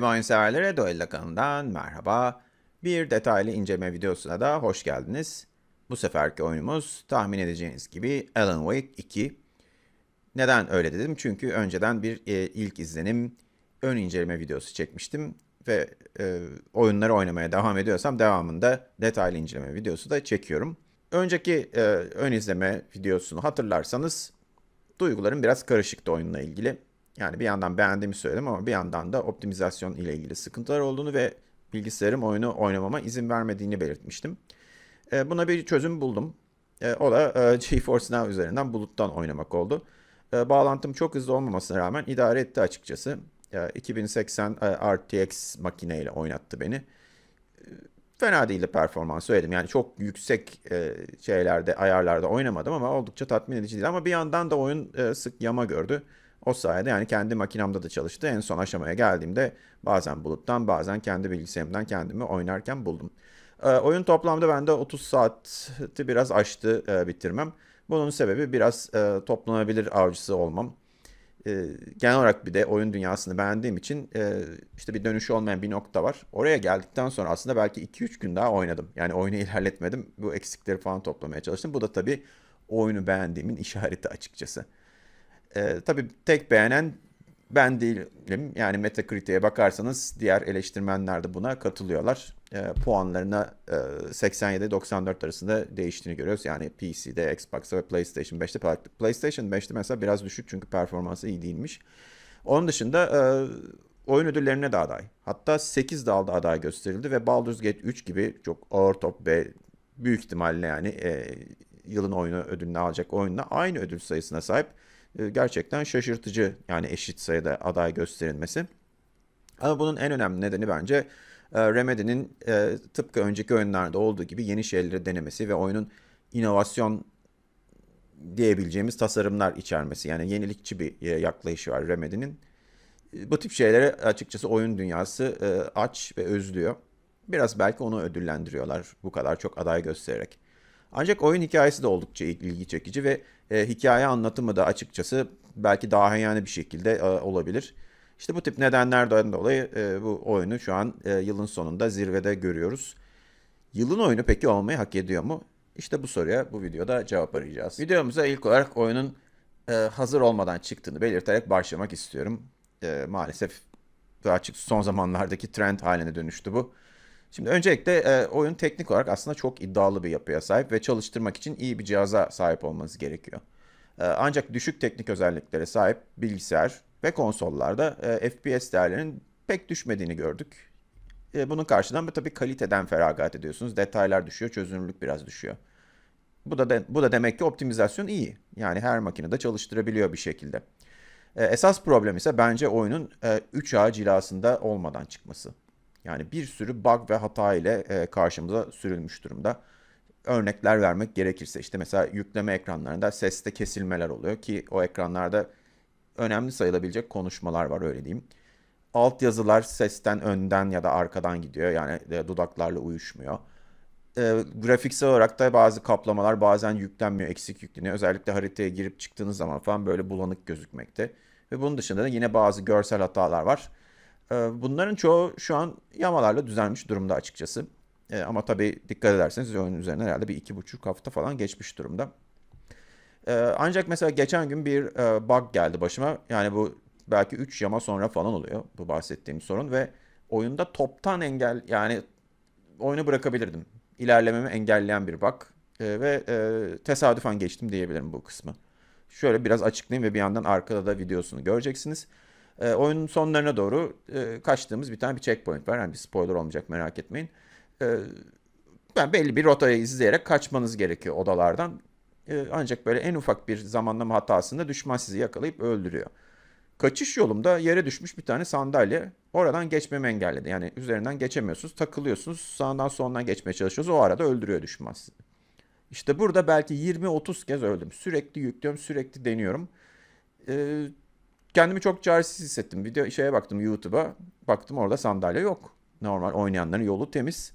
Teme severlere Edo Elle kanalından merhaba. Bir detaylı inceleme videosuna da hoş geldiniz. Bu seferki oyunumuz tahmin edeceğiniz gibi Alan Wake 2. Neden öyle dedim? Çünkü önceden bir e, ilk izlenim ön inceleme videosu çekmiştim ve e, oyunları oynamaya devam ediyorsam devamında detaylı inceleme videosu da çekiyorum. Önceki e, ön izleme videosunu hatırlarsanız duygularım biraz karışıktı oyunla ilgili. Yani bir yandan beğendiğimi söyledim ama bir yandan da optimizasyon ile ilgili sıkıntılar olduğunu ve bilgisayarım oyunu oynamama izin vermediğini belirtmiştim. E, buna bir çözüm buldum. E, o da e, GeForce Now üzerinden buluttan oynamak oldu. E, bağlantım çok hızlı olmamasına rağmen idare etti açıkçası. E, 2080 e, RTX makineyle oynattı beni. E, fena değildi performans söyledim. Yani çok yüksek e, şeylerde, ayarlarda oynamadım ama oldukça tatmin edici değil. Ama bir yandan da oyun e, sık yama gördü. O sayede yani kendi makinamda da çalıştı. En son aşamaya geldiğimde bazen buluttan bazen kendi bilgisayarımdan kendimi oynarken buldum. E, oyun toplamda bende 30 saati biraz aştı e, bitirmem. Bunun sebebi biraz e, toplanabilir avcısı olmam. E, genel olarak bir de oyun dünyasını beğendiğim için e, işte bir dönüşü olmayan bir nokta var. Oraya geldikten sonra aslında belki 2-3 gün daha oynadım. Yani oyunu ilerletmedim. Bu eksikleri falan toplamaya çalıştım. Bu da tabii oyunu beğendiğimin işareti açıkçası. Ee, tabii tek beğenen ben değilim. Yani Metacritic'e bakarsanız diğer eleştirmenler de buna katılıyorlar. E, puanlarına e, 87-94 arasında değiştiğini görüyoruz. Yani PC'de, Xbox'ta ve PlayStation 5'te. PlayStation 5'te mesela biraz düşük çünkü performansı iyi değilmiş. Onun dışında e, oyun ödüllerine de aday. Hatta 8 dalda aday gösterildi ve Baldur's Gate 3 gibi çok ağır top ve büyük ihtimalle yani e, yılın oyunu ödülünü alacak oyunla aynı ödül sayısına sahip ee, gerçekten şaşırtıcı yani eşit sayıda aday gösterilmesi. Ama bunun en önemli nedeni bence e, Remedy'nin e, tıpkı önceki oyunlarda olduğu gibi yeni şeyleri denemesi ve oyunun inovasyon diyebileceğimiz tasarımlar içermesi. Yani yenilikçi bir e, yaklayışı var Remedy'nin. Bu tip şeylere açıkçası oyun dünyası aç ve özlüyor. Biraz belki onu ödüllendiriyorlar bu kadar çok aday göstererek. Ancak oyun hikayesi de oldukça ilgi çekici ve e, hikaye anlatımı da açıkçası belki daha yani bir şekilde e, olabilir. İşte bu tip nedenlerden dolayı e, bu oyunu şu an e, yılın sonunda zirvede görüyoruz. Yılın oyunu peki olmayı hak ediyor mu? İşte bu soruya bu videoda cevap arayacağız. Videomuza ilk olarak oyunun e, hazır olmadan çıktığını belirterek başlamak istiyorum. E, maalesef açık son zamanlardaki trend haline dönüştü bu. Şimdi öncelikle e, oyun teknik olarak aslında çok iddialı bir yapıya sahip ve çalıştırmak için iyi bir cihaza sahip olmanız gerekiyor. E, ancak düşük teknik özelliklere sahip bilgisayar ve konsollarda e, FPS değerlerinin pek düşmediğini gördük. E, bunun karşılığında tabii kaliteden feragat ediyorsunuz. Detaylar düşüyor, çözünürlük biraz düşüyor. Bu da de, bu da demek ki optimizasyon iyi. Yani her makine makinede çalıştırabiliyor bir şekilde. E, esas problem ise bence oyunun e, 3A cilasında olmadan çıkması. Yani bir sürü bug ve hata ile e, karşımıza sürülmüş durumda. Örnekler vermek gerekirse işte mesela yükleme ekranlarında seste kesilmeler oluyor ki o ekranlarda önemli sayılabilecek konuşmalar var öyle diyeyim. Alt yazılar sesten önden ya da arkadan gidiyor yani e, dudaklarla uyuşmuyor. E, grafiksel olarak da bazı kaplamalar bazen yüklenmiyor, eksik yükleniyor. Özellikle haritaya girip çıktığınız zaman falan böyle bulanık gözükmekte. Ve bunun dışında da yine bazı görsel hatalar var ee, bunların çoğu şu an yamalarla düzelmiş durumda açıkçası. Ee, ama tabii dikkat ederseniz oyunun üzerine herhalde bir iki buçuk hafta falan geçmiş durumda. Ee, ancak mesela geçen gün bir e, bug geldi başıma. Yani bu belki 3 yama sonra falan oluyor bu bahsettiğim sorun ve oyunda toptan engel yani oyunu bırakabilirdim. İlerlememi engelleyen bir bug e, ve e, tesadüfen geçtim diyebilirim bu kısmı. Şöyle biraz açıklayayım ve bir yandan arkada da videosunu göreceksiniz. E, oyunun sonlarına doğru e, kaçtığımız bir tane bir checkpoint var. Yani bir spoiler olmayacak merak etmeyin. E, yani belli bir rotayı izleyerek kaçmanız gerekiyor odalardan. E, ancak böyle en ufak bir zamanlama hatasında düşman sizi yakalayıp öldürüyor. Kaçış yolumda yere düşmüş bir tane sandalye oradan geçmemi engelledi. Yani üzerinden geçemiyorsunuz, takılıyorsunuz, sağdan soldan geçmeye çalışıyorsunuz. O arada öldürüyor düşman sizi. İşte burada belki 20-30 kez öldüm. Sürekli yüklüyorum, sürekli deniyorum. Ee, kendimi çok çaresiz hissettim. Video şeye baktım YouTube'a. Baktım orada sandalye yok. Normal oynayanların yolu temiz.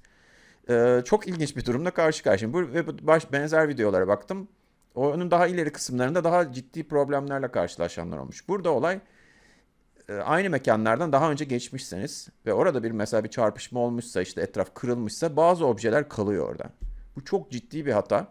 Ee, çok ilginç bir durumla karşı karşıyayım. Bu, ve baş, benzer videolara baktım. Oyunun daha ileri kısımlarında daha ciddi problemlerle karşılaşanlar olmuş. Burada olay e, aynı mekanlardan daha önce geçmişseniz ve orada bir mesela bir çarpışma olmuşsa işte etraf kırılmışsa bazı objeler kalıyor orada. Bu çok ciddi bir hata.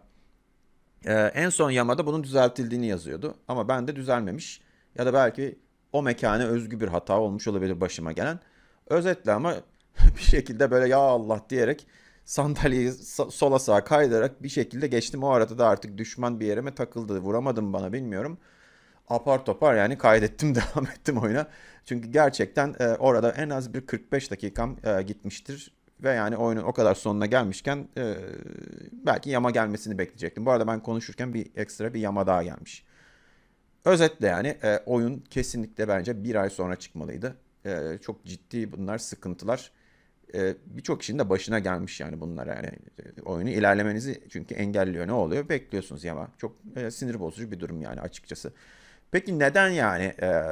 Ee, en son yamada bunun düzeltildiğini yazıyordu ama ben de düzelmemiş ya da belki o mekana özgü bir hata olmuş olabilir başıma gelen. Özetle ama bir şekilde böyle ya Allah diyerek sandalyeyi sola sağa kaydırarak bir şekilde geçtim. O arada da artık düşman bir yere mi takıldı. Vuramadım bana bilmiyorum. Apar topar yani kaydettim devam ettim oyuna. Çünkü gerçekten e, orada en az bir 45 dakikam e, gitmiştir. Ve yani oyunun o kadar sonuna gelmişken e, belki yama gelmesini bekleyecektim. Bu arada ben konuşurken bir ekstra bir yama daha gelmiş. Özetle yani e, oyun kesinlikle bence bir ay sonra çıkmalıydı. E, çok ciddi bunlar sıkıntılar. E, Birçok kişinin de başına gelmiş yani bunlara yani e, oyunu ilerlemenizi çünkü engelliyor. Ne oluyor? Bekliyorsunuz ama çok e, sinir bozucu bir durum yani açıkçası. Peki neden yani e,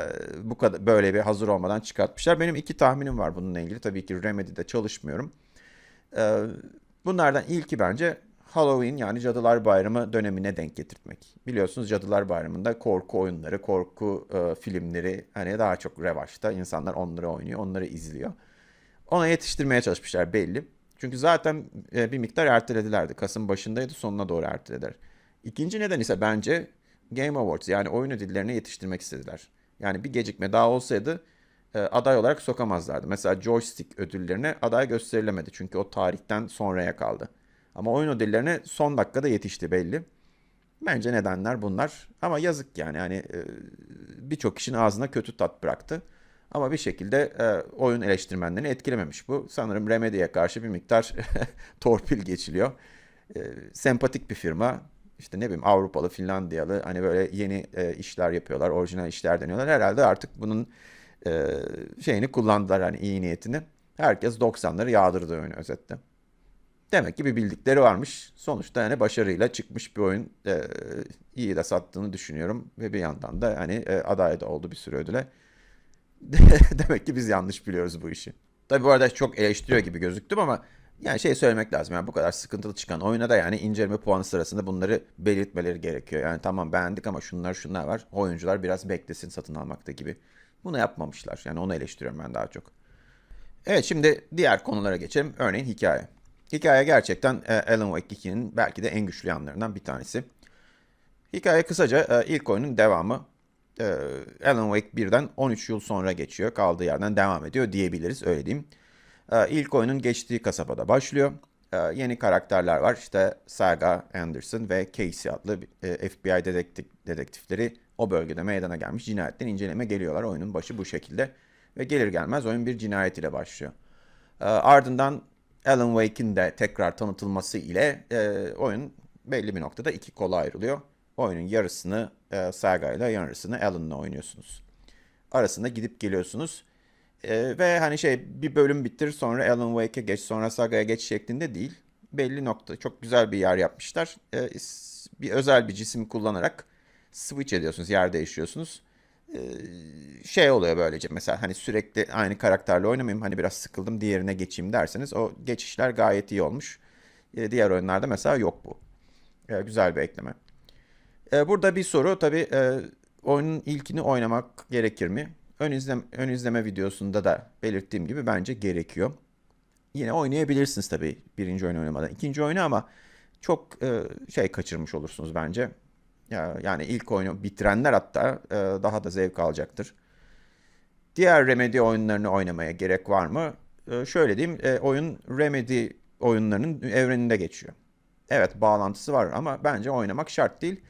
bu kadar böyle bir hazır olmadan çıkartmışlar? Benim iki tahminim var bununla ilgili. Tabii ki Remedy'de çalışmıyorum. E, bunlardan ilki bence Halloween yani Cadılar Bayramı dönemine denk getirtmek. Biliyorsunuz Cadılar Bayramı'nda korku oyunları, korku e, filmleri hani daha çok revaçta. insanlar onları oynuyor, onları izliyor. Ona yetiştirmeye çalışmışlar belli. Çünkü zaten e, bir miktar erteledilerdi. Kasım başındaydı, sonuna doğru ertelediler. İkinci neden ise bence Game Awards yani oyun ödüllerine yetiştirmek istediler. Yani bir gecikme daha olsaydı e, aday olarak sokamazlardı. Mesela joystick ödüllerine aday gösterilemedi. Çünkü o tarihten sonraya kaldı. Ama oyun ödüllerine son dakikada yetişti belli. Bence nedenler bunlar. Ama yazık yani hani e, birçok kişinin ağzına kötü tat bıraktı. Ama bir şekilde e, oyun eleştirmenlerini etkilememiş bu. Sanırım Remedy'ye karşı bir miktar torpil geçiliyor. E, sempatik bir firma. İşte ne bileyim Avrupalı, Finlandiyalı hani böyle yeni işler yapıyorlar, orijinal işler deniyorlar. Herhalde artık bunun şeyini kullandılar hani iyi niyetini. Herkes 90'ları yağdırdı oyunu özetle. Demek ki bir bildikleri varmış. Sonuçta yani başarıyla çıkmış bir oyun. E, iyi de sattığını düşünüyorum. Ve bir yandan da hani e, aday da oldu bir sürü ödüle. Demek ki biz yanlış biliyoruz bu işi. Tabi bu arada çok eleştiriyor gibi gözüktüm ama yani şey söylemek lazım. Yani bu kadar sıkıntılı çıkan oyuna da yani inceleme puanı sırasında bunları belirtmeleri gerekiyor. Yani tamam beğendik ama şunlar şunlar var. Oyuncular biraz beklesin satın almakta gibi. Bunu yapmamışlar. Yani onu eleştiriyorum ben daha çok. Evet şimdi diğer konulara geçelim. Örneğin hikaye. Hikaye gerçekten e, Alan Wake 2'nin belki de en güçlü yanlarından bir tanesi. Hikaye kısaca e, ilk oyunun devamı. E, Alan Wake 1'den 13 yıl sonra geçiyor. Kaldığı yerden devam ediyor diyebiliriz öyle diyeyim. İlk oyunun geçtiği kasabada başlıyor. Yeni karakterler var. İşte Saga, Anderson ve Casey adlı FBI dedektif, dedektifleri o bölgede meydana gelmiş cinayetten inceleme geliyorlar. Oyunun başı bu şekilde. Ve gelir gelmez oyun bir cinayet ile başlıyor. Ardından Alan Wake'in de tekrar tanıtılması ile e, oyun belli bir noktada iki kola ayrılıyor. Oyunun yarısını e, Saga ile yarısını Alan'la oynuyorsunuz. Arasında gidip geliyorsunuz. E, ve hani şey bir bölüm bitir sonra Alan Wake'e geç sonra Saga'ya geç şeklinde değil. Belli nokta çok güzel bir yer yapmışlar. E, bir özel bir cisim kullanarak switch ediyorsunuz yer değişiyorsunuz şey oluyor böylece mesela hani sürekli aynı karakterle oynamayayım hani biraz sıkıldım diğerine geçeyim derseniz o geçişler gayet iyi olmuş. Diğer oyunlarda mesela yok bu. Güzel bir ekleme. Burada bir soru tabi oyunun ilkini oynamak gerekir mi? Ön izleme, ön izleme videosunda da belirttiğim gibi bence gerekiyor. Yine oynayabilirsiniz tabi birinci oyunu oynamadan. ikinci oyunu ama çok şey kaçırmış olursunuz bence. Yani ilk oyunu bitirenler hatta e, daha da zevk alacaktır. Diğer Remedy oyunlarını oynamaya gerek var mı? E, şöyle diyeyim, e, oyun Remedy oyunlarının evreninde geçiyor. Evet bağlantısı var ama bence oynamak şart değil.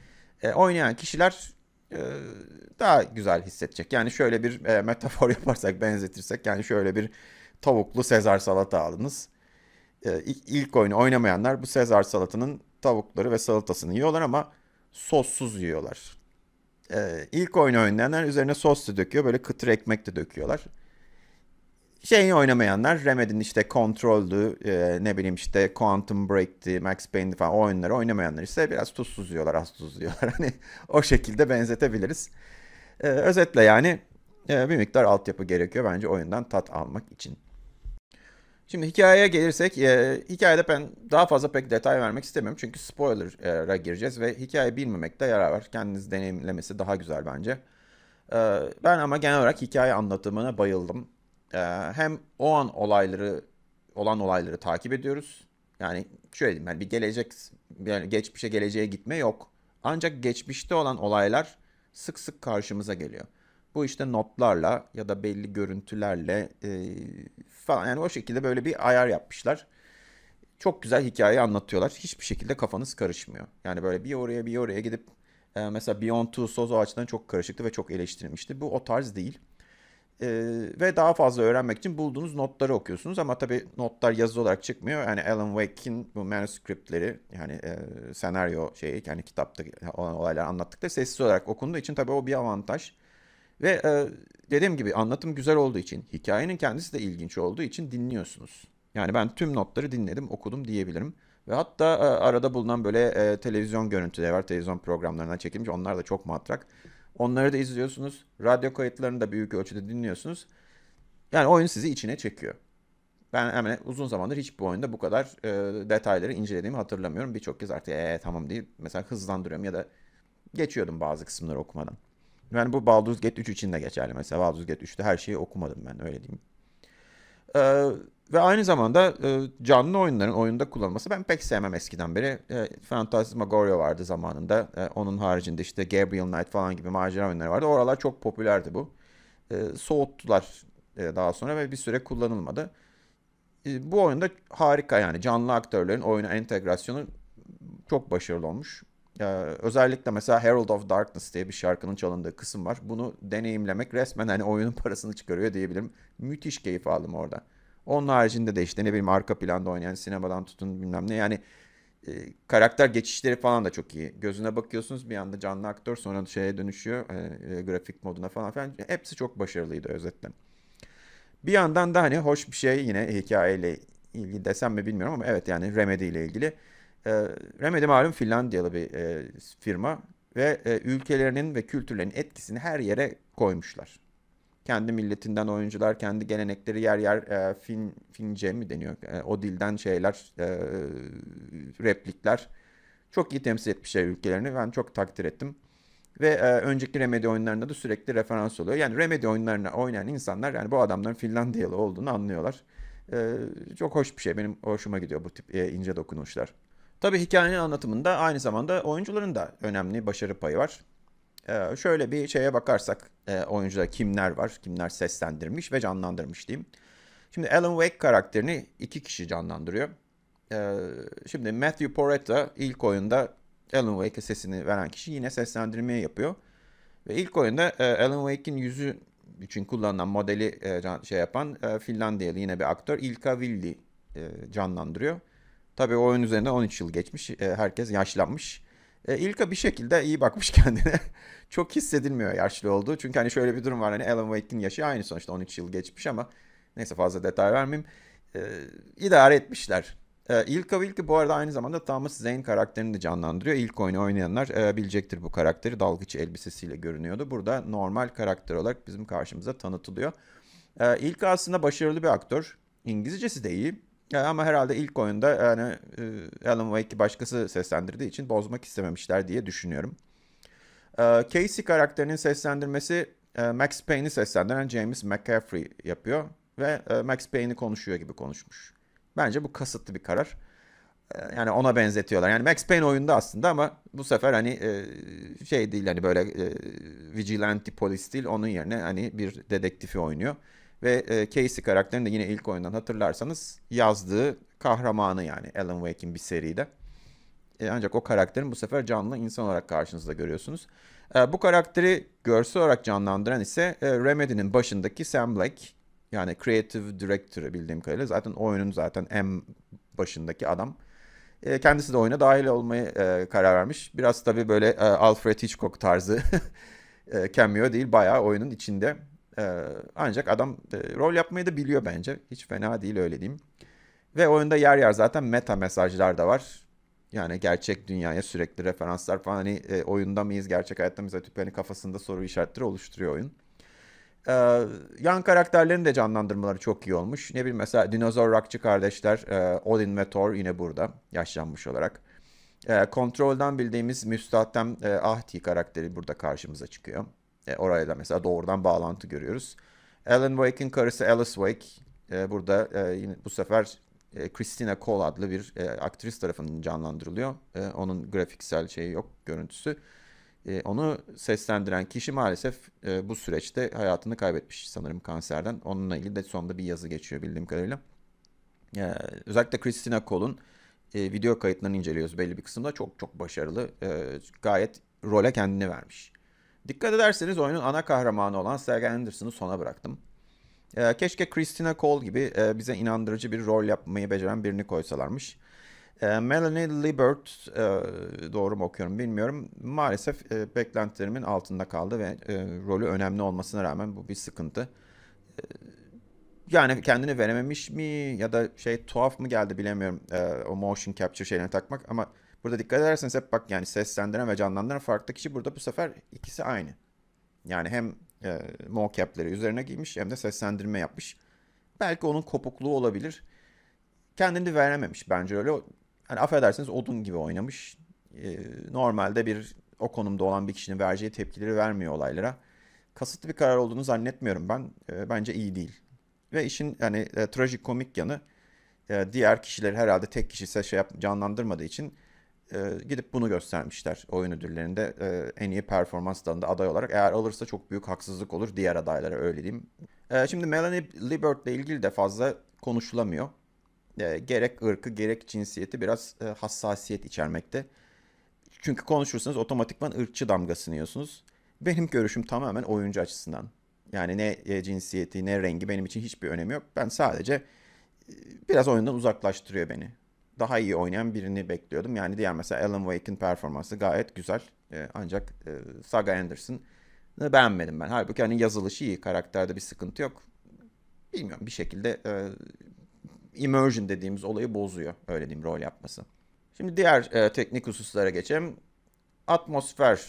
Oynayan kişiler daha güzel hissedecek. Yani şöyle bir metafor yaparsak, benzetirsek yani şöyle bir tavuklu Sezar salata aldınız. İlk oyunu oynamayanlar bu Sezar salatanın tavukları ve salatasını yiyorlar ama sossuz yiyorlar. Ee, ilk oyunu oynayanlar üzerine sos da döküyor. Böyle kıtır ekmek de döküyorlar. Şeyi oynamayanlar Remedy'nin işte Control'du, e, ne bileyim işte Quantum Break'ti, Max Payne'di falan o oyunları oynamayanlar ise biraz tuzsuz yiyorlar, az tuz yiyorlar. hani o şekilde benzetebiliriz. Ee, özetle yani e, bir miktar altyapı gerekiyor bence oyundan tat almak için. Şimdi hikayeye gelirsek, e, hikayede ben daha fazla pek detay vermek istemiyorum. Çünkü spoiler'a gireceğiz ve hikaye bilmemekte yarar var. Kendiniz deneyimlemesi daha güzel bence. E, ben ama genel olarak hikaye anlatımına bayıldım. E, hem o an olayları, olan olayları takip ediyoruz. Yani şöyle diyeyim, yani bir gelecek, yani geçmişe geleceğe gitme yok. Ancak geçmişte olan olaylar sık sık karşımıza geliyor. Bu işte notlarla ya da belli görüntülerle e, falan yani o şekilde böyle bir ayar yapmışlar. Çok güzel hikayeyi anlatıyorlar. Hiçbir şekilde kafanız karışmıyor. Yani böyle bir oraya bir oraya gidip e, mesela Beyond Two Souls o açıdan çok karışıktı ve çok eleştirilmişti. Bu o tarz değil. E, ve daha fazla öğrenmek için bulduğunuz notları okuyorsunuz ama tabii notlar yazılı olarak çıkmıyor. Yani Alan Wake'in bu manuskriptleri yani e, senaryo şeyi yani kitapta olan olayları anlattıkları sessiz olarak okunduğu için tabii o bir avantaj. Ve e, dediğim gibi anlatım güzel olduğu için, hikayenin kendisi de ilginç olduğu için dinliyorsunuz. Yani ben tüm notları dinledim, okudum diyebilirim. Ve hatta e, arada bulunan böyle e, televizyon görüntüleri var, televizyon programlarından çekilmiş. Onlar da çok matrak. Onları da izliyorsunuz. Radyo kayıtlarını da büyük ölçüde dinliyorsunuz. Yani oyun sizi içine çekiyor. Ben hemen uzun zamandır hiçbir oyunda bu kadar e, detayları incelediğimi hatırlamıyorum. Birçok kez artık ee, tamam deyip mesela hızlandırıyorum ya da geçiyordum bazı kısımları okumadan. Yani bu Baldur's Gate 3 için de geçerli mesela. Baldur's Gate 3'te her şeyi okumadım ben öyle diyeyim. Ee, ve aynı zamanda e, canlı oyunların oyunda kullanılması ben pek sevmem eskiden beri. E, Phantasmagoria vardı zamanında. E, onun haricinde işte Gabriel Knight falan gibi macera oyunları vardı. Oralar çok popülerdi bu. E, soğuttular e, daha sonra ve bir süre kullanılmadı. E, bu oyunda harika yani canlı aktörlerin oyuna entegrasyonu çok başarılı olmuş. Ee, özellikle mesela Herald of Darkness diye bir şarkının çalındığı kısım var. Bunu deneyimlemek resmen hani oyunun parasını çıkarıyor diyebilirim. Müthiş keyif aldım orada. Onun haricinde de işte ne bileyim arka planda oynayan sinemadan tutun bilmem ne yani e, karakter geçişleri falan da çok iyi. Gözüne bakıyorsunuz bir anda canlı aktör sonra şeye dönüşüyor e, e grafik moduna falan filan. Hepsi çok başarılıydı özetle. Bir yandan da hani hoş bir şey yine hikayeyle ilgili desem mi bilmiyorum ama evet yani Remedy ile ilgili ee, Remedy malum Finlandiyalı bir e, firma ve e, ülkelerinin ve kültürlerin etkisini her yere koymuşlar. Kendi milletinden oyuncular, kendi gelenekleri yer yer e, fin, fince mi deniyor? E, o dilden şeyler, e, replikler. Çok iyi temsil etmişler şey ülkelerini. Ben çok takdir ettim. Ve e, önceki Remedy oyunlarında da sürekli referans oluyor. Yani Remedy oyunlarına oynayan insanlar yani bu adamların Finlandiyalı olduğunu anlıyorlar. E, çok hoş bir şey. Benim hoşuma gidiyor bu tip e, ince dokunuşlar. Tabii hikayenin anlatımında aynı zamanda oyuncuların da önemli başarı payı var. Ee, şöyle bir şeye bakarsak e, oyuncuda kimler var, kimler seslendirmiş ve canlandırmış diyeyim. Şimdi Alan Wake karakterini iki kişi canlandırıyor. Ee, şimdi Matthew Poretta ilk oyunda Alan Wake'e sesini veren kişi yine seslendirmeyi yapıyor. Ve ilk oyunda e, Alan Wake'in yüzü için kullanılan modeli e, can, şey yapan e, Finlandiyalı yine bir aktör Ilka Villi e, canlandırıyor. Tabii o oyun üzerinde 13 yıl geçmiş. E, herkes yaşlanmış. E, İlka bir şekilde iyi bakmış kendine. Çok hissedilmiyor yaşlı olduğu. Çünkü hani şöyle bir durum var. Hani Alan Wake'in yaşı aynı sonuçta 13 yıl geçmiş ama neyse fazla detay vermeyeyim. E, idare etmişler. E, İlka Wilke bu arada aynı zamanda Thomas Zane karakterini de canlandırıyor. İlk oyunu oynayanlar e, bilecektir bu karakteri. Dalgıç elbisesiyle görünüyordu. Burada normal karakter olarak bizim karşımıza tanıtılıyor. E, İlka aslında başarılı bir aktör. İngilizcesi de iyi. Ya e, ama herhalde ilk oyunda yani e, Alan Wake'i başkası seslendirdiği için bozmak istememişler diye düşünüyorum. E, Casey karakterinin seslendirmesi e, Max Payne'i seslendiren James McCaffrey yapıyor ve Max Payne'i konuşuyor gibi konuşmuş. Bence bu kasıtlı bir karar. yani ona benzetiyorlar. Yani Max Payne oyunda aslında ama bu sefer hani şey değil hani böyle e, vigilante polis değil onun yerine hani bir dedektifi oynuyor. Ve e, Casey karakterini de yine ilk oyundan hatırlarsanız yazdığı kahramanı yani Alan Wake'in bir seride. E, ancak o karakterin bu sefer canlı insan olarak karşınızda görüyorsunuz. E, bu karakteri görsel olarak canlandıran ise e, Remedy'nin başındaki Sam Black. Yani Creative Director'ı bildiğim kadarıyla zaten oyunun zaten en başındaki adam. E, kendisi de oyuna dahil olmayı e, karar vermiş. Biraz tabii böyle e, Alfred Hitchcock tarzı e, cameo değil bayağı oyunun içinde ee, ancak adam e, rol yapmayı da biliyor bence. Hiç fena değil öyle diyeyim. Ve oyunda yer yer zaten meta mesajlar da var. Yani gerçek dünyaya sürekli referanslar falan hani e, oyunda mıyız, gerçek hayatta mıyız? Tüp hani kafasında soru işaretleri oluşturuyor oyun. Ee, yan karakterlerin de canlandırmaları çok iyi olmuş. Ne bileyim mesela dinozor rakçı kardeşler e, Odin ve Thor yine burada yaşlanmış olarak. E, kontrolden bildiğimiz müstahdem e, Ahti karakteri burada karşımıza çıkıyor. E, orayla mesela doğrudan bağlantı görüyoruz. Alan Wake'in karısı Alice Wake e, burada e, yine bu sefer e, Christina Cole adlı bir e, aktris tarafından canlandırılıyor. onun grafiksel şeyi yok, görüntüsü. onu seslendiren kişi maalesef bu süreçte hayatını kaybetmiş sanırım kanserden. Onunla ilgili de sonunda bir yazı geçiyor bildiğim kadarıyla. özellikle Christina Cole'un video kayıtlarını inceliyoruz belli bir kısımda. Çok çok başarılı. gayet role kendini vermiş. Dikkat ederseniz oyunun ana kahramanı olan Sarah Anderson'ı sona bıraktım. Ee, keşke Christina Cole gibi e, bize inandırıcı bir rol yapmayı beceren birini koysalarmış. E, Melanie Libert, e, doğru mu okuyorum bilmiyorum. Maalesef e, beklentilerimin altında kaldı ve e, rolü önemli olmasına rağmen bu bir sıkıntı. E, yani kendini verememiş mi ya da şey tuhaf mı geldi bilemiyorum e, o motion capture şeyine takmak ama Burada dikkat ederseniz hep bak yani seslendiren ve canlandıran farklı kişi burada bu sefer ikisi aynı. Yani hem e, mocap'leri üzerine giymiş hem de seslendirme yapmış. Belki onun kopukluğu olabilir. Kendini verememiş bence öyle. Yani affedersiniz odun gibi oynamış. E, normalde bir o konumda olan bir kişinin vereceği tepkileri vermiyor olaylara. Kasıtlı bir karar olduğunu zannetmiyorum ben. E, bence iyi değil. Ve işin yani e, trajikomik yanı e, diğer kişileri herhalde tek kişi şey yap, canlandırmadığı için e, gidip bunu göstermişler oyun ödüllerinde e, en iyi performans dalında aday olarak. Eğer alırsa çok büyük haksızlık olur diğer adaylara öyle diyeyim. E, şimdi Melanie Liebert ile ilgili de fazla konuşulamıyor. E, gerek ırkı gerek cinsiyeti biraz e, hassasiyet içermekte. Çünkü konuşursanız otomatikman ırkçı damgasını yiyorsunuz. Benim görüşüm tamamen oyuncu açısından. Yani ne e, cinsiyeti ne rengi benim için hiçbir önemi yok. Ben sadece e, biraz oyundan uzaklaştırıyor beni daha iyi oynayan birini bekliyordum. Yani diğer mesela Alan Wake'in performansı gayet güzel. E, ancak e, Saga Anderson beğenmedim ben. Halbuki hani yazılışı iyi, karakterde bir sıkıntı yok. Bilmiyorum bir şekilde e, immersion dediğimiz olayı bozuyor. Öyle diyeyim rol yapması. Şimdi diğer e, teknik hususlara geçelim. Atmosfer.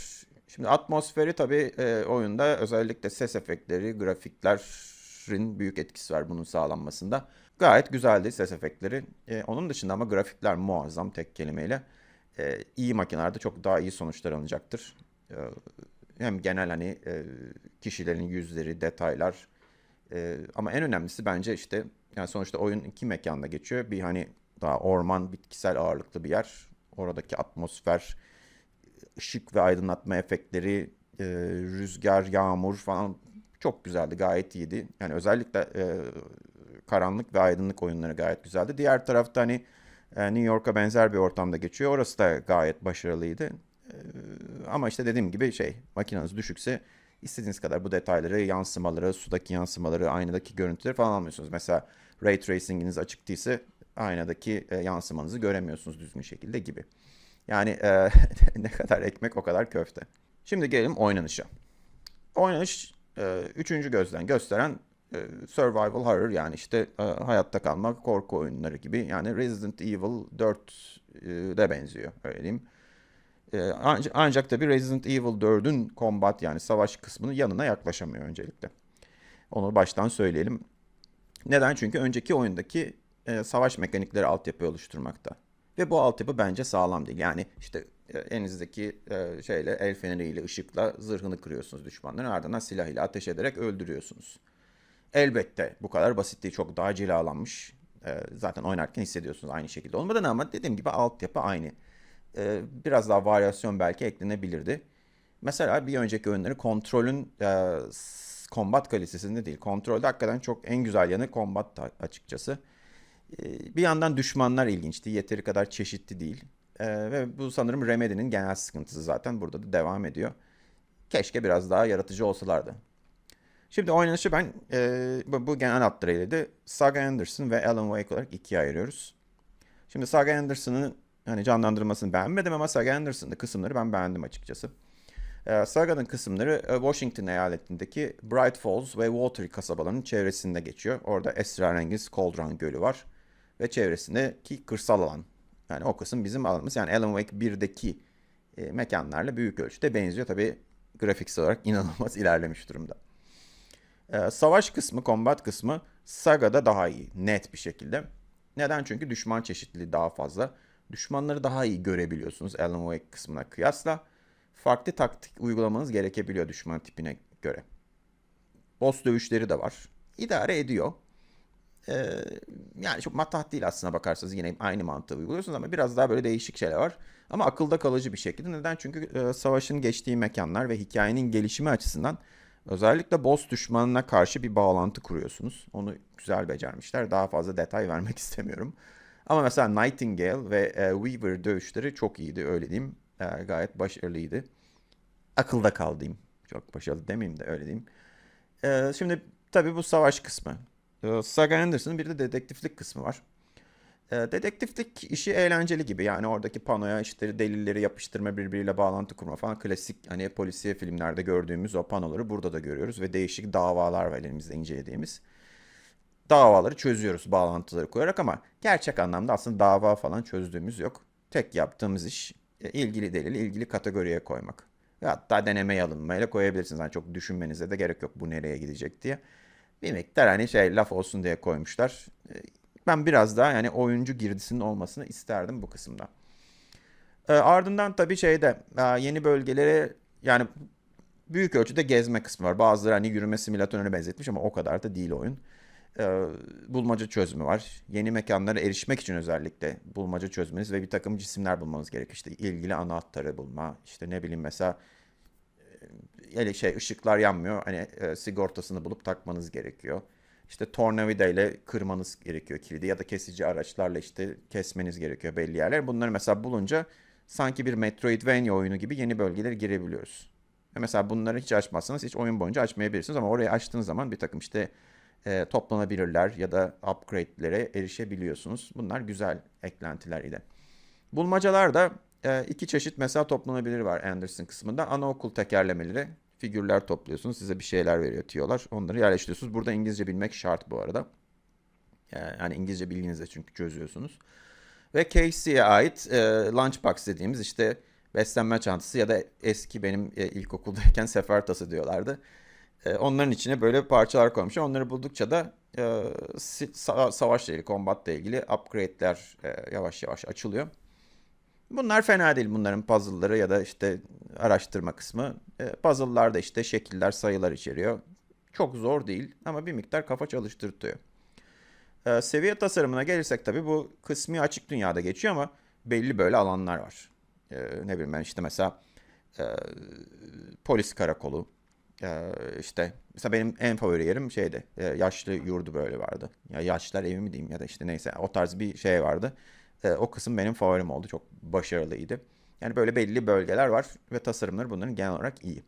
Şimdi atmosferi tabii e, oyunda özellikle ses efektleri, grafiklerin büyük etkisi var bunun sağlanmasında. Gayet güzeldi ses efektleri. E, onun dışında ama grafikler muazzam tek kelimeyle. E, iyi makinelerde çok daha iyi sonuçlar alınacaktır. E, hem genel hani e, kişilerin yüzleri, detaylar e, ama en önemlisi bence işte yani sonuçta oyun iki mekanda geçiyor. Bir hani daha orman, bitkisel ağırlıklı bir yer. Oradaki atmosfer, ışık ve aydınlatma efektleri, e, rüzgar, yağmur falan çok güzeldi, gayet iyiydi. Yani özellikle e, karanlık ve aydınlık oyunları gayet güzeldi. Diğer tarafta hani e, New York'a benzer bir ortamda geçiyor. Orası da gayet başarılıydı. E, ama işte dediğim gibi şey makineniz düşükse istediğiniz kadar bu detayları, yansımaları, sudaki yansımaları, aynadaki görüntüleri falan almıyorsunuz. Mesela ray tracing'iniz açık değilse aynadaki e, yansımanızı göremiyorsunuz düzgün şekilde gibi. Yani e, ne kadar ekmek o kadar köfte. Şimdi gelelim oynanışa. Oynanış e, üçüncü gözden gösteren ee, survival horror yani işte e, hayatta kalmak korku oyunları gibi yani Resident Evil 4 e, de benziyor öyle diyeyim. Ee, ancak, ancak tabi Resident Evil 4'ün combat yani savaş kısmının yanına yaklaşamıyor öncelikle. Onu baştan söyleyelim. Neden? Çünkü önceki oyundaki e, savaş mekanikleri altyapı oluşturmakta. Ve bu altyapı bence sağlam değil. Yani işte elinizdeki şeyle el feneriyle ışıkla zırhını kırıyorsunuz düşmanların ardından silah ile ateş ederek öldürüyorsunuz. Elbette bu kadar basit değil. Çok daha cilalanmış. E, zaten oynarken hissediyorsunuz aynı şekilde olmadan ama dediğim gibi altyapı aynı. E, biraz daha varyasyon belki eklenebilirdi. Mesela bir önceki oyunları kontrolün e, kombat kalitesinde değil. Kontrolde hakikaten çok en güzel yanı kombat açıkçası. E, bir yandan düşmanlar ilginçti. Yeteri kadar çeşitli değil. E, ve bu sanırım Remedy'nin genel sıkıntısı zaten burada da devam ediyor. Keşke biraz daha yaratıcı olsalardı. Şimdi oynanışı ben e, bu, bu genel hatlarıyla de Saga Anderson ve Alan Wake olarak ikiye ayırıyoruz. Şimdi Saga Anderson'ın hani canlandırmasını beğenmedim ama Saga Anderson'da kısımları ben beğendim açıkçası. E, Saga'nın kısımları e, Washington eyaletindeki Bright Falls ve Watery kasabalarının çevresinde geçiyor. Orada esrarengiz Coldrun Gölü var ve çevresindeki kırsal alan. Yani o kısım bizim alanımız. Yani Alan Wake 1'deki e, mekanlarla büyük ölçüde benziyor. Tabii grafiksel olarak inanılmaz ilerlemiş durumda. E, savaş kısmı, combat kısmı Saga'da daha iyi net bir şekilde. Neden? Çünkü düşman çeşitliliği daha fazla. Düşmanları daha iyi görebiliyorsunuz Alan Wake kısmına kıyasla. Farklı taktik uygulamanız gerekebiliyor düşman tipine göre. Boss dövüşleri de var. İdare ediyor. Ee, yani çok matah değil aslına bakarsanız yine aynı mantığı uyguluyorsunuz ama biraz daha böyle değişik şeyler var. Ama akılda kalıcı bir şekilde. Neden? Çünkü e, savaşın geçtiği mekanlar ve hikayenin gelişimi açısından Özellikle boss düşmanına karşı bir bağlantı kuruyorsunuz. Onu güzel becermişler. Daha fazla detay vermek istemiyorum. Ama mesela Nightingale ve e, Weaver dövüşleri çok iyiydi öyle diyeyim. E, gayet başarılıydı. Akılda kaldı diyeyim. Çok başarılı demeyeyim de öyle diyeyim. E, şimdi tabii bu savaş kısmı. E, Saga Anderson'ın bir de dedektiflik kısmı var. E, dedektiflik işi eğlenceli gibi yani oradaki panoya işte delilleri yapıştırma birbiriyle bağlantı kurma falan klasik hani polisiye filmlerde gördüğümüz o panoları burada da görüyoruz ve değişik davalar var elimizde incelediğimiz. Davaları çözüyoruz bağlantıları koyarak ama gerçek anlamda aslında dava falan çözdüğümüz yok. Tek yaptığımız iş e, ilgili delili ilgili kategoriye koymak. Ve hatta denemeye alınmayla koyabilirsiniz. Yani çok düşünmenize de gerek yok bu nereye gidecek diye. Bir miktar hani şey laf olsun diye koymuşlar. E, ben biraz daha yani oyuncu girdisinin olmasını isterdim bu kısımda. E, ardından tabii şeyde e, yeni bölgelere yani büyük ölçüde gezme kısmı var. Bazıları hani yürüme simülatörüne benzetmiş ama o kadar da değil oyun. E, bulmaca çözümü var. Yeni mekanlara erişmek için özellikle bulmaca çözmeniz ve bir takım cisimler bulmanız gerekiyor. İşte ilgili anahtarı bulma, işte ne bileyim mesela yani e, şey ışıklar yanmıyor. Hani e, sigortasını bulup takmanız gerekiyor işte tornavida ile kırmanız gerekiyor kilidi ya da kesici araçlarla işte kesmeniz gerekiyor belli yerler. Bunları mesela bulunca sanki bir Metroidvania oyunu gibi yeni bölgelere girebiliyoruz. Ve mesela bunları hiç açmazsanız hiç oyun boyunca açmayabilirsiniz ama orayı açtığınız zaman bir takım işte e, toplanabilirler ya da upgrade'lere erişebiliyorsunuz. Bunlar güzel eklentiler ile. Bulmacalar da e, iki çeşit mesela toplanabilir var Anderson kısmında. Anaokul tekerlemeleri figürler topluyorsunuz. Size bir şeyler veriyor tiyolar. Onları yerleştiriyorsunuz. Burada İngilizce bilmek şart bu arada. Ee, yani İngilizce bilginizle çünkü çözüyorsunuz. Ve Casey'e ait e, lunchbox dediğimiz işte beslenme çantası ya da eski benim e, ilkokuldayken tası diyorlardı. E, onların içine böyle parçalar koymuş. Onları buldukça da e, savaşla ilgili, kombatla ilgili upgrade'ler e, yavaş yavaş açılıyor. Bunlar fena değil bunların puzzle'ları ya da işte araştırma kısmı. E, puzzle'lar da işte şekiller, sayılar içeriyor. Çok zor değil ama bir miktar kafa çalıştırtıyor. E, seviye tasarımına gelirsek tabii bu kısmi açık dünyada geçiyor ama belli böyle alanlar var. E, ne bileyim ben işte mesela e, polis karakolu, işte mesela benim en favori yerim şeydi. yaşlı yurdu böyle vardı. Ya yaşlılar evi mi diyeyim ya da işte neyse o tarz bir şey vardı. E, o kısım benim favorim oldu. Çok başarılıydı. Yani böyle belli bölgeler var ve tasarımları bunların genel olarak iyi.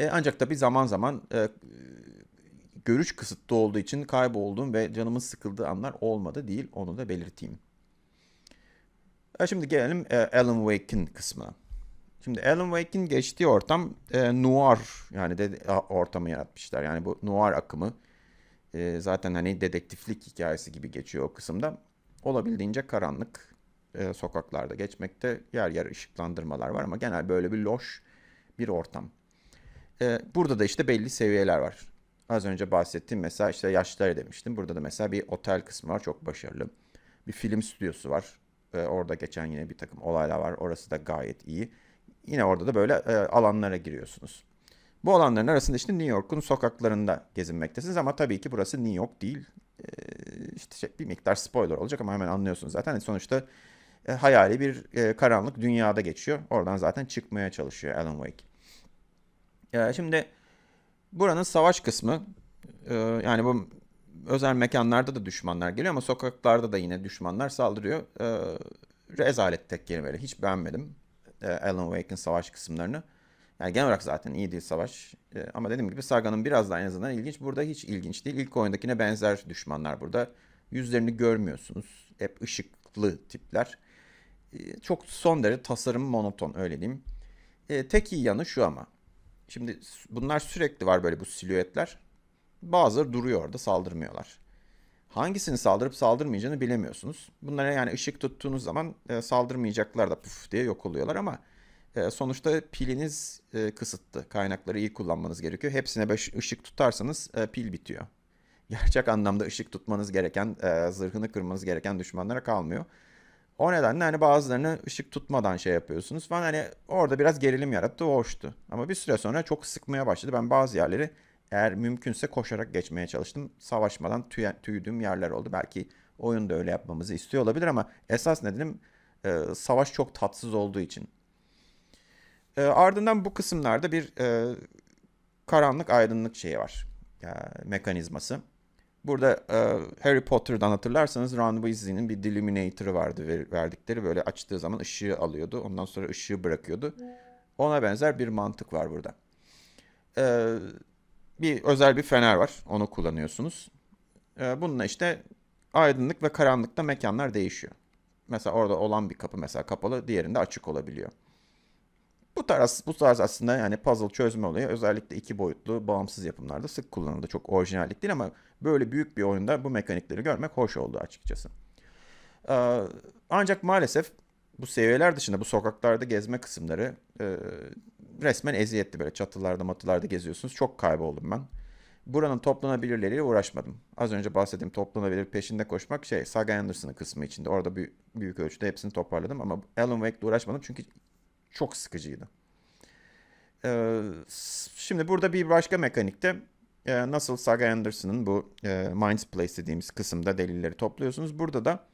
E, ancak tabii zaman zaman e, görüş kısıtlı olduğu için kaybolduğum ve canımın sıkıldığı anlar olmadı değil. Onu da belirteyim. E, şimdi gelelim e, Alan Wake'in kısmına. Şimdi Alan Wake'in geçtiği ortam e, noir yani de, ortamı yaratmışlar. Yani bu noir akımı e, zaten hani dedektiflik hikayesi gibi geçiyor o kısımda olabildiğince karanlık e, sokaklarda geçmekte. Yer yer ışıklandırmalar var ama genel böyle bir loş bir ortam. E, burada da işte belli seviyeler var. Az önce bahsettiğim mesela işte yaşlılar demiştim. Burada da mesela bir otel kısmı var çok başarılı. Bir film stüdyosu var. E, orada geçen yine bir takım olaylar var. Orası da gayet iyi. Yine orada da böyle e, alanlara giriyorsunuz. Bu alanların arasında işte New York'un sokaklarında gezinmektesiniz ama tabii ki burası New York değil. Ee, işte şey, bir miktar spoiler olacak ama hemen anlıyorsunuz zaten. Hani sonuçta e, hayali bir e, karanlık dünyada geçiyor. Oradan zaten çıkmaya çalışıyor Alan Wake. E, şimdi buranın savaş kısmı e, yani bu özel mekanlarda da düşmanlar geliyor ama sokaklarda da yine düşmanlar saldırıyor. E, rezalet tek kelimeyle. Hiç beğenmedim e, Alan Wake'in savaş kısımlarını. Yani genel olarak zaten iyi değil savaş. E, ama dediğim gibi Saga'nın biraz daha en azından ilginç. Burada hiç ilginç değil. İlk oyundakine benzer düşmanlar burada. Yüzlerini görmüyorsunuz. Hep ışıklı tipler. E, çok son derece tasarım monoton öyle diyeyim. E, tek iyi yanı şu ama. Şimdi bunlar sürekli var böyle bu silüetler. Bazıları duruyor orada saldırmıyorlar. Hangisini saldırıp saldırmayacağını bilemiyorsunuz. Bunlara yani ışık tuttuğunuz zaman e, saldırmayacaklar da puf diye yok oluyorlar ama e, sonuçta piliniz e, kısıtlı. Kaynakları iyi kullanmanız gerekiyor. Hepsine beş, ışık tutarsanız e, pil bitiyor. Gerçek anlamda ışık tutmanız gereken, e, zırhını kırmanız gereken düşmanlara kalmıyor. O nedenle hani bazılarını ışık tutmadan şey yapıyorsunuz falan. Hani orada biraz gerilim yarattı, hoştu. Ama bir süre sonra çok sıkmaya başladı. Ben bazı yerleri eğer mümkünse koşarak geçmeye çalıştım. Savaşmadan tüy, tüydüğüm yerler oldu. Belki oyun da öyle yapmamızı istiyor olabilir ama esas nedenim e, savaş çok tatsız olduğu için. E, ardından bu kısımlarda bir e, karanlık aydınlık şeyi var. E, mekanizması. Burada e, Harry Potter'dan hatırlarsanız Ron Weasley'nin bir Deluminator'ı vardı ver, verdikleri. Böyle açtığı zaman ışığı alıyordu. Ondan sonra ışığı bırakıyordu. Ona benzer bir mantık var burada. E, bir özel bir fener var. Onu kullanıyorsunuz. E, bununla işte aydınlık ve karanlıkta mekanlar değişiyor. Mesela orada olan bir kapı mesela kapalı, diğerinde açık olabiliyor. Bu tarz, bu tarz aslında yani puzzle çözme olayı özellikle iki boyutlu bağımsız yapımlarda sık kullanıldı. Çok orijinallik değil ama böyle büyük bir oyunda bu mekanikleri görmek hoş oldu açıkçası. Ee, ancak maalesef bu seviyeler dışında bu sokaklarda gezme kısımları e, resmen eziyetti böyle çatılarda matılarda geziyorsunuz. Çok kayboldum ben. Buranın toplanabilirleriyle uğraşmadım. Az önce bahsettiğim toplanabilir peşinde koşmak şey Saga Anderson'ın kısmı içinde. Orada büyük, büyük ölçüde hepsini toparladım ama Alan Wake'le uğraşmadım çünkü çok sıkıcıydı. Ee, şimdi burada bir başka mekanikte e, nasıl Saga Anderson'ın bu e, Minds Place dediğimiz kısımda delilleri topluyorsunuz. Burada da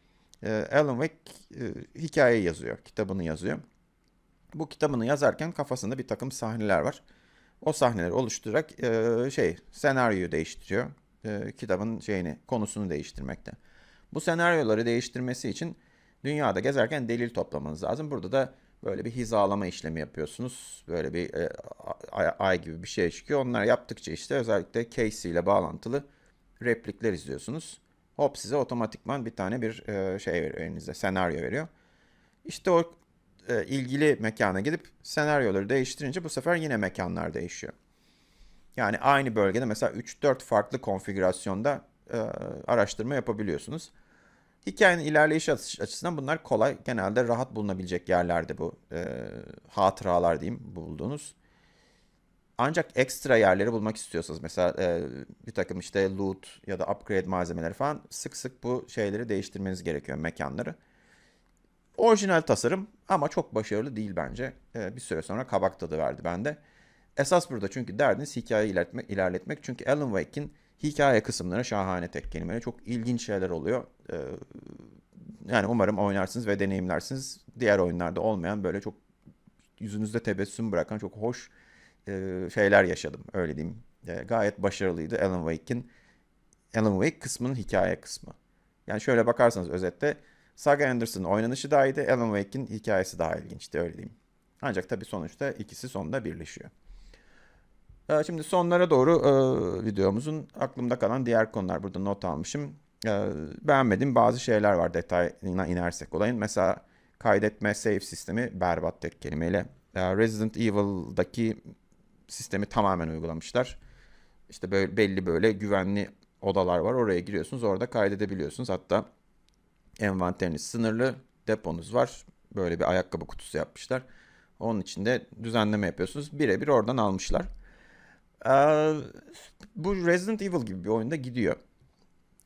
e, Alan Wake e, hikaye yazıyor, kitabını yazıyor. Bu kitabını yazarken kafasında bir takım sahneler var. O sahneleri oluşturarak e, şey senaryoyu değiştiriyor. E, kitabın şeyini konusunu değiştirmekte. Bu senaryoları değiştirmesi için dünyada gezerken delil toplamanız lazım. Burada da Böyle bir hizalama işlemi yapıyorsunuz. Böyle bir e, ay, ay gibi bir şey çıkıyor. Onlar yaptıkça işte özellikle case ile bağlantılı replikler izliyorsunuz. Hop size otomatikman bir tane bir e, şey veriyor elinize, senaryo veriyor. İşte o e, ilgili mekana gidip senaryoları değiştirince bu sefer yine mekanlar değişiyor. Yani aynı bölgede mesela 3-4 farklı konfigürasyonda e, araştırma yapabiliyorsunuz. Hikayenin ilerleyişi açısından bunlar kolay, genelde rahat bulunabilecek yerlerde bu e, hatıralar diyeyim bulduğunuz. Ancak ekstra yerleri bulmak istiyorsanız mesela e, bir takım işte loot ya da upgrade malzemeleri falan sık sık bu şeyleri değiştirmeniz gerekiyor mekanları. Orijinal tasarım ama çok başarılı değil bence. E, bir süre sonra kabak tadı verdi bende. Esas burada çünkü derdiniz hikayeyi ilerletmek, ilerletmek. Çünkü Alan Wake'in Hikaye kısımları şahane tek kelimeyle. Çok ilginç şeyler oluyor. Ee, yani umarım oynarsınız ve deneyimlersiniz. Diğer oyunlarda olmayan böyle çok yüzünüzde tebessüm bırakan çok hoş e, şeyler yaşadım. Öyle diyeyim. E, gayet başarılıydı Alan Wake'in. Alan Wake kısmının hikaye kısmı. Yani şöyle bakarsanız özetle Saga Anderson'ın oynanışı daha iyiydi. Alan Wake'in hikayesi daha ilginçti öyle diyeyim. Ancak tabii sonuçta ikisi sonunda birleşiyor. Ee, şimdi sonlara doğru e, videomuzun aklımda kalan diğer konular burada not almışım. Ee, Beğenmedim bazı şeyler var detayına inersek olayın. Mesela kaydetme save sistemi berbat tek kelimeyle. Ee, Resident Evil'daki sistemi tamamen uygulamışlar. İşte böyle, belli böyle güvenli odalar var. Oraya giriyorsunuz orada kaydedebiliyorsunuz. Hatta envanteriniz sınırlı deponuz var. Böyle bir ayakkabı kutusu yapmışlar. Onun için de düzenleme yapıyorsunuz. Birebir oradan almışlar. Ee, bu Resident Evil gibi bir oyunda gidiyor.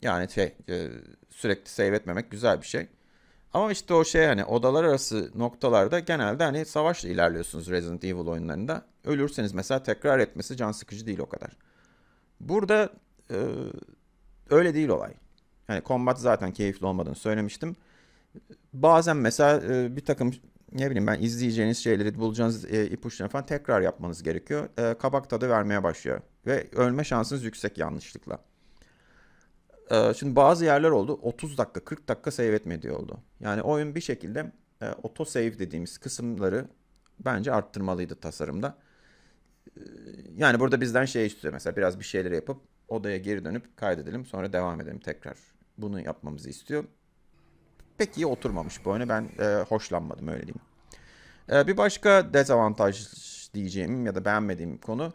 Yani şey e, sürekli save etmemek güzel bir şey. Ama işte o şey hani odalar arası noktalarda genelde hani savaşla ilerliyorsunuz Resident Evil oyunlarında. Ölürseniz mesela tekrar etmesi can sıkıcı değil o kadar. Burada e, öyle değil olay. Yani combat zaten keyifli olmadığını söylemiştim. Bazen mesela e, bir takım ne bileyim ben izleyeceğiniz şeyleri bulacağınız e, ipuçlarını falan tekrar yapmanız gerekiyor. E, kabak tadı vermeye başlıyor. Ve ölme şansınız yüksek yanlışlıkla. E, şimdi bazı yerler oldu 30 dakika 40 dakika save etme diye oldu. Yani oyun bir şekilde e, auto save dediğimiz kısımları bence arttırmalıydı tasarımda. E, yani burada bizden şey istiyor mesela biraz bir şeyleri yapıp odaya geri dönüp kaydedelim sonra devam edelim tekrar. Bunu yapmamızı istiyor pek iyi oturmamış bu oyuna. Ben e, hoşlanmadım öyle diyeyim. E, bir başka dezavantaj diyeceğim ya da beğenmediğim konu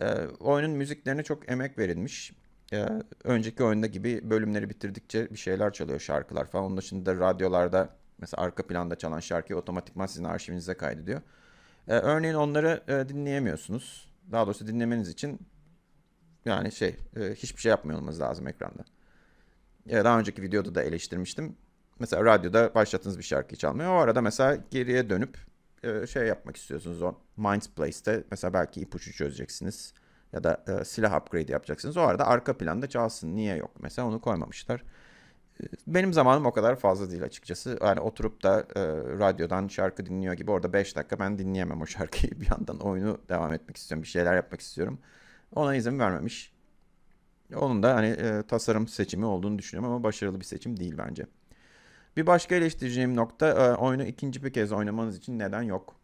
e, oyunun müziklerine çok emek verilmiş. E, önceki oyunda gibi bölümleri bitirdikçe bir şeyler çalıyor şarkılar falan. Onun dışında radyolarda mesela arka planda çalan şarkıyı otomatikman sizin arşivinize kaydediyor. E, örneğin onları e, dinleyemiyorsunuz. Daha doğrusu dinlemeniz için yani şey e, hiçbir şey yapmıyor olmanız lazım ekranda. E, daha önceki videoda da eleştirmiştim mesela radyoda başlattığınız bir şarkı çalmıyor. O arada mesela geriye dönüp e, şey yapmak istiyorsunuz. O Minds Place'te mesela belki ipucu çözeceksiniz. Ya da e, silah upgrade yapacaksınız. O arada arka planda çalsın. Niye yok? Mesela onu koymamışlar. E, benim zamanım o kadar fazla değil açıkçası. Yani oturup da e, radyodan şarkı dinliyor gibi orada 5 dakika ben dinleyemem o şarkıyı. Bir yandan oyunu devam etmek istiyorum. Bir şeyler yapmak istiyorum. Ona izin vermemiş. Onun da hani e, tasarım seçimi olduğunu düşünüyorum ama başarılı bir seçim değil bence. Bir başka eleştireceğim nokta e, oyunu ikinci bir kez oynamanız için neden yok.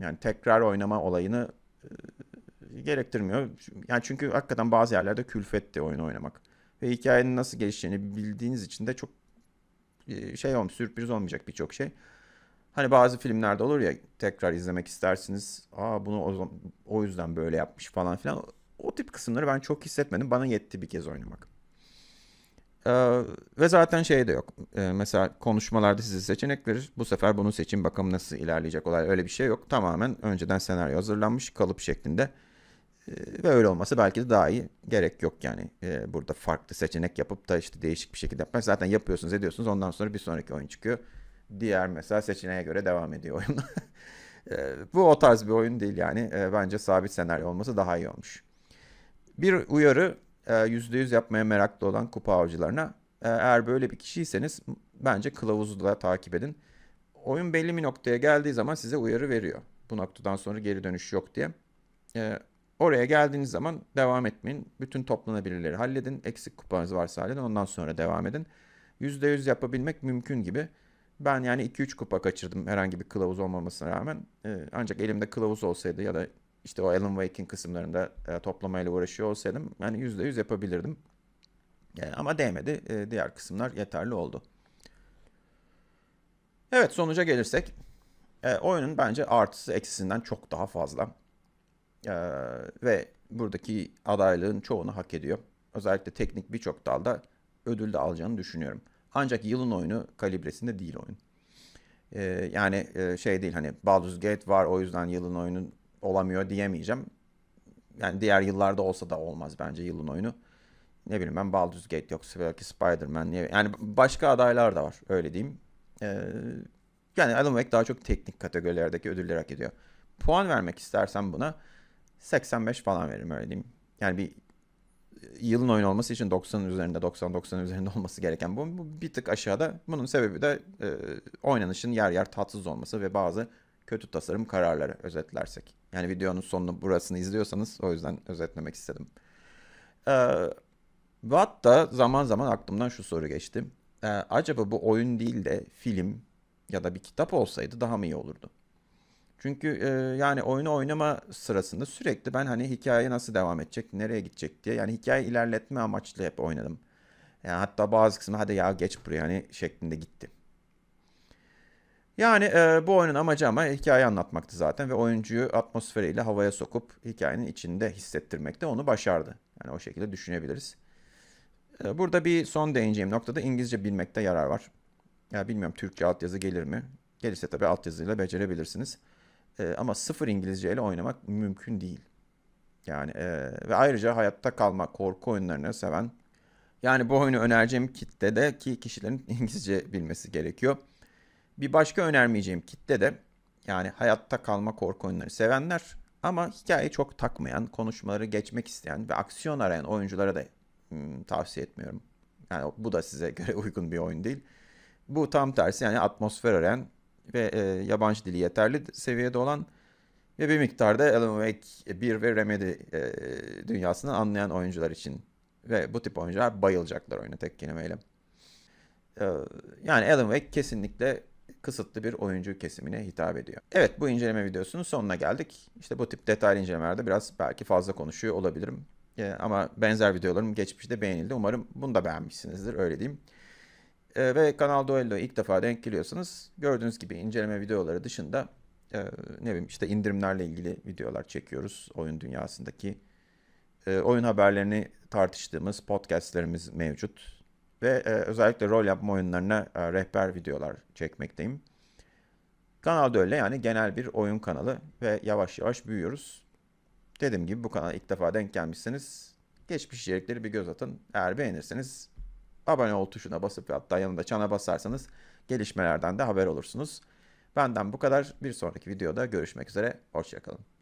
Yani tekrar oynama olayını e, gerektirmiyor. Yani çünkü hakikaten bazı yerlerde külfetti oyunu oynamak. Ve hikayenin nasıl gelişeceğini bildiğiniz için de çok e, şey olmuş, sürpriz olmayacak birçok şey. Hani bazı filmlerde olur ya tekrar izlemek istersiniz. Aa bunu o, o yüzden böyle yapmış falan filan. O tip kısımları ben çok hissetmedim. Bana yetti bir kez oynamak. Ee, ve zaten şey de yok. Ee, mesela konuşmalarda size seçenek verir. Bu sefer bunu seçin, bakalım nasıl ilerleyecek olay. Öyle bir şey yok. Tamamen önceden senaryo hazırlanmış kalıp şeklinde. Ee, ve öyle olması belki de daha iyi. Gerek yok yani. Ee, burada farklı seçenek yapıp da işte değişik bir şekilde yapmak. Zaten yapıyorsunuz ediyorsunuz. Ondan sonra bir sonraki oyun çıkıyor. Diğer mesela seçeneğe göre devam ediyor oyun. ee, bu o tarz bir oyun değil yani. Ee, bence sabit senaryo olması daha iyi olmuş. Bir uyarı %100 e, yapmaya meraklı olan kupa avcılarına. E, eğer böyle bir kişiyseniz bence kılavuzu da takip edin. Oyun belli bir noktaya geldiği zaman size uyarı veriyor. Bu noktadan sonra geri dönüş yok diye. E, oraya geldiğiniz zaman devam etmeyin. Bütün toplanabilirleri halledin. Eksik kupanız varsa halledin. Ondan sonra devam edin. %100 yapabilmek mümkün gibi. Ben yani 2-3 kupa kaçırdım herhangi bir kılavuz olmamasına rağmen. E, ancak elimde kılavuz olsaydı ya da işte o Alan Wake'in kısımlarında e, toplamayla uğraşıyor olsaydım yani yüz yapabilirdim. E, ama değmedi. E, diğer kısımlar yeterli oldu. Evet sonuca gelirsek e, oyunun bence artısı eksisinden çok daha fazla. E, ve buradaki adaylığın çoğunu hak ediyor. Özellikle teknik birçok dalda ödül de alacağını düşünüyorum. Ancak yılın oyunu kalibresinde değil oyun. E, yani e, şey değil hani Baldur's Gate var o yüzden yılın oyunu olamıyor diyemeyeceğim. Yani diğer yıllarda olsa da olmaz bence yılın oyunu. Ne bileyim ben Baldur's Gate yoksa belki Spider-Man diye. Yani başka adaylar da var öyle diyeyim. Ee, yani Alan Wake daha çok teknik kategorilerdeki ödülleri hak ediyor. Puan vermek istersen buna 85 falan veririm öyle diyeyim. Yani bir e, yılın oyun olması için 90'ın üzerinde 90-90'ın üzerinde olması gereken bu, bu bir tık aşağıda. Bunun sebebi de e, oynanışın yer yer tatsız olması ve bazı kötü tasarım kararları özetlersek. Yani videonun sonunu burasını izliyorsanız o yüzden özetlemek istedim. Ee, ve hatta zaman zaman aklımdan şu soru geçti. Ee, acaba bu oyun değil de film ya da bir kitap olsaydı daha mı iyi olurdu? Çünkü e, yani oyunu oynama sırasında sürekli ben hani hikaye nasıl devam edecek, nereye gidecek diye yani hikaye ilerletme amaçlı hep oynadım. Yani hatta bazı kısmı hadi ya geç buraya hani şeklinde gittim. Yani e, bu oyunun amacı ama hikaye anlatmaktı zaten ve oyuncuyu atmosferiyle havaya sokup hikayenin içinde hissettirmekte onu başardı. Yani o şekilde düşünebiliriz. E, burada bir son değineceğim noktada İngilizce bilmekte yarar var. Ya yani bilmiyorum Türkçe altyazı gelir mi? Gelirse tabii altyazıyla becerebilirsiniz. E, ama sıfır İngilizce ile oynamak mümkün değil. Yani e, ve ayrıca hayatta kalma korku oyunlarını seven yani bu oyunu önereceğim kitlede ki kişilerin İngilizce bilmesi gerekiyor. Bir başka önermeyeceğim kitle de yani hayatta kalma korku oyunları sevenler ama hikayeyi çok takmayan, konuşmaları geçmek isteyen ve aksiyon arayan oyunculara da hmm, tavsiye etmiyorum. Yani bu da size göre uygun bir oyun değil. Bu tam tersi yani atmosfer arayan ve e, yabancı dili yeterli seviyede olan ve bir miktarda Alan Wake 1 ve Remedy e, dünyasını anlayan oyuncular için. Ve bu tip oyuncular bayılacaklar oyuna tek kelimeyle. E, yani Alan Wake kesinlikle kısıtlı bir oyuncu kesimine hitap ediyor. Evet bu inceleme videosunun sonuna geldik. İşte bu tip detaylı incelemelerde biraz belki fazla konuşuyor olabilirim. E, ama benzer videolarım geçmişte beğenildi. Umarım bunu da beğenmişsinizdir öyle diyeyim. E, ve Kanal Duello ilk defa denk geliyorsanız gördüğünüz gibi inceleme videoları dışında e, ne bileyim işte indirimlerle ilgili videolar çekiyoruz. Oyun dünyasındaki e, oyun haberlerini tartıştığımız podcastlerimiz mevcut ve e, özellikle rol yapma oyunlarına e, rehber videolar çekmekteyim. Kanal da öyle yani genel bir oyun kanalı ve yavaş yavaş büyüyoruz. Dediğim gibi bu kanala ilk defa denk gelmişsiniz. Geçmiş içerikleri bir göz atın. Eğer beğenirseniz abone ol tuşuna basıp ve hatta yanında çana basarsanız gelişmelerden de haber olursunuz. Benden bu kadar. Bir sonraki videoda görüşmek üzere. Hoşçakalın.